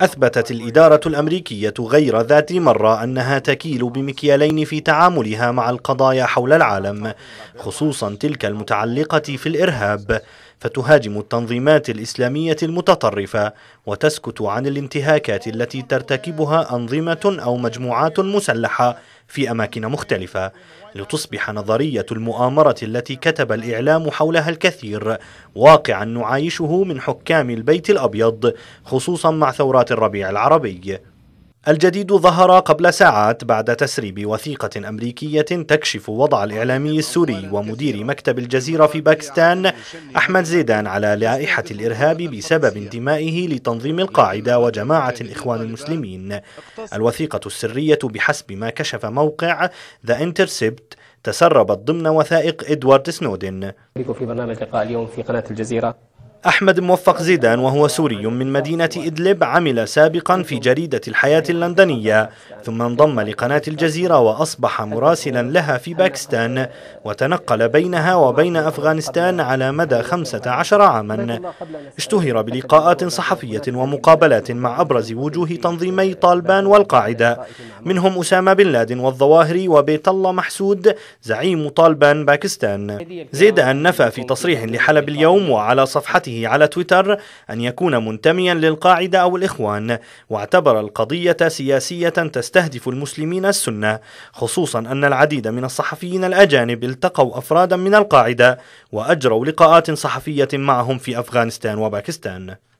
أثبتت الإدارة الأمريكية غير ذات مرة أنها تكيل بمكيالين في تعاملها مع القضايا حول العالم خصوصا تلك المتعلقة في الإرهاب فتهاجم التنظيمات الإسلامية المتطرفة وتسكت عن الانتهاكات التي ترتكبها أنظمة أو مجموعات مسلحة في أماكن مختلفة لتصبح نظرية المؤامرة التي كتب الإعلام حولها الكثير واقعا نعايشه من حكام البيت الأبيض خصوصا مع ثورات الربيع العربي الجديد ظهر قبل ساعات بعد تسريب وثيقة أمريكية تكشف وضع الإعلامي السوري ومدير مكتب الجزيرة في باكستان أحمد زيدان على لائحة الإرهاب بسبب انتمائه لتنظيم القاعدة وجماعة الإخوان المسلمين الوثيقة السرية بحسب ما كشف موقع ذا انترسبت تسربت ضمن وثائق إدوارد سنودن في برنامج لقاء اليوم في قناة الجزيرة أحمد موفق زيدان وهو سوري من مدينة إدلب عمل سابقا في جريدة الحياة اللندنية ثم انضم لقناة الجزيرة وأصبح مراسلا لها في باكستان وتنقل بينها وبين أفغانستان على مدى 15 عاما اشتهر بلقاءات صحفية ومقابلات مع أبرز وجوه تنظيمي طالبان والقاعدة منهم أسامة بن لادن والظواهري وبيت الله محسود زعيم طالبان باكستان زيدان نفى في تصريح لحلب اليوم وعلى صفحته تعليقاته على تويتر أن يكون منتميا للقاعدة أو الإخوان واعتبر القضية سياسية تستهدف المسلمين السنة خصوصا أن العديد من الصحفيين الأجانب التقوا أفرادا من القاعدة وأجروا لقاءات صحفية معهم في أفغانستان وباكستان